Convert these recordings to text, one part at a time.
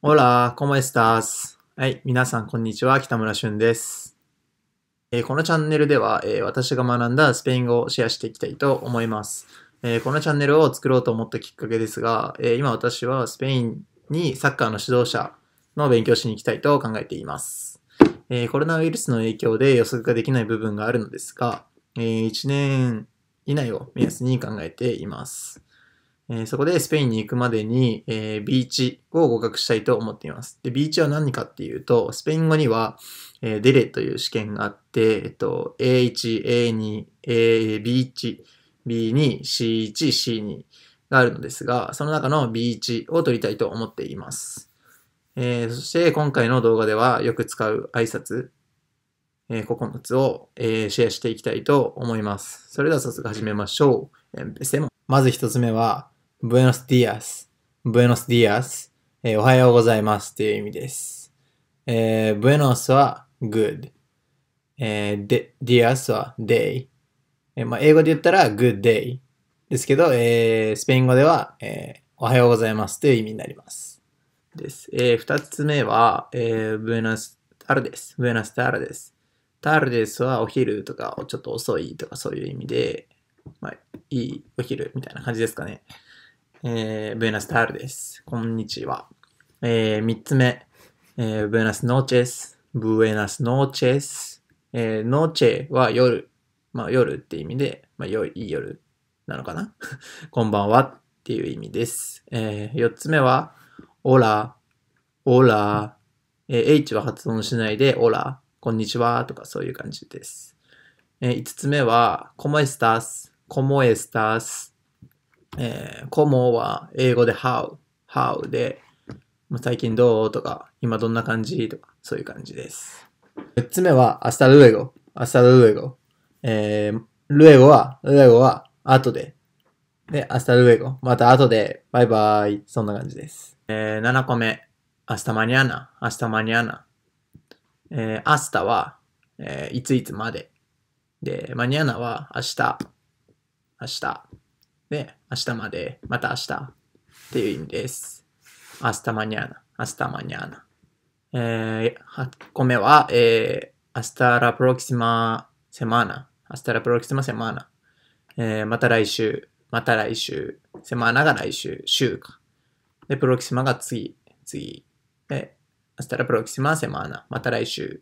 ほら、コモエスターズ。はい、皆さんこんにちは、北村俊です。えー、このチャンネルでは、えー、私が学んだスペイン語をシェアしていきたいと思います。えー、このチャンネルを作ろうと思ったきっかけですが、え今私はスペインにサッカーの指導者の勉強しに行きたいと考えています。えコロナウイルスの影響で予測ができない部分があるのですが、え1年以内を目安に考えています。えー、そこでスペインに行くまでに、えー、ビーチを合格したいと思っています。で、ビーチは何かっていうと、スペイン語には、えー、デレという試験があって、えっと、A1、A2、A、B1、B2、C1、C2 があるのですが、その中の B1 を取りたいと思っています。えー、そして今回の動画ではよく使う挨拶、えー、9つを、えー、シェアしていきたいと思います。それでは早速始めましょう。えー、まず一つ目は、buenos d i a s buenos d i a s えー、おはようございますという意味です。えー、buenos は good、えー、で dias は day、えーまあ、英語で言ったら good day ですけど、えー、スペイン語では、えー、おはようございますという意味になります。です。えー、二つ目は、えー、buenas tardes, buenas tardes。tardes はお昼とかちょっと遅いとかそういう意味で、まあ、いいお昼みたいな感じですかね。えー、ブエナスタールです。こんにちは。えー、三つ目、えー、ブエナスノーチェス、ブエナスノーチェス。えー、ノーチェは夜、まあ夜って意味で、まあ良い夜なのかな こんばんはっていう意味です。えー、四つ目は、オラ、オラ、えー、H は発音しないで、オラ、こんにちはとかそういう感じです。えー、五つ目は、コモエスタス、コモエスタス。えー、コモは英語で how、how で、最近どうとか、今どんな感じとか、そういう感じです。6つ目は、明日ル t ゴ。明日ル g ゴ。えー、ルエゴは、ルエゴは、後で。で、明日ル t ゴ。また後で、バイバイ。そんな感じです。えー、7個目、明日 s に a m 明日 a n a h えー、日は、えー、いついつまで。で、マニアナは明日、明日。で、明日まで、また明日っていう意味です。明日マニアーナ、明日マニアーナ。えー、8個目は、えー、明日ラプロキシマセマーナ、明日ラプロキシマセマーナ。えー、また来週、また来週、セマーナが来週、週か。で、プロキシマが次、次。で、明日ラプロキシマセマーナ、また来週。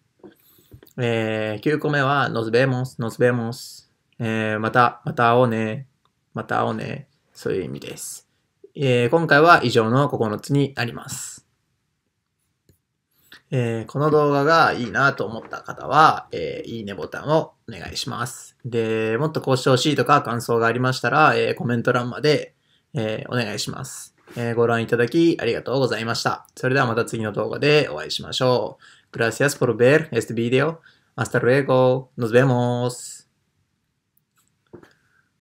えー、9個目は、ノズベーモス、ノズベーモス。えー、また、また会おうね。また会おうね。そういう意味です。えー、今回は以上の9つになります。えー、この動画がいいなと思った方は、えー、いいねボタンをお願いします。で、もっとこうしてほしいとか感想がありましたら、えコメント欄まで、えお願いします。えご覧いただきありがとうございました。それではまた次の動画でお会いしましょう。Gracias por ver este video. Hasta luego. Nos vemos.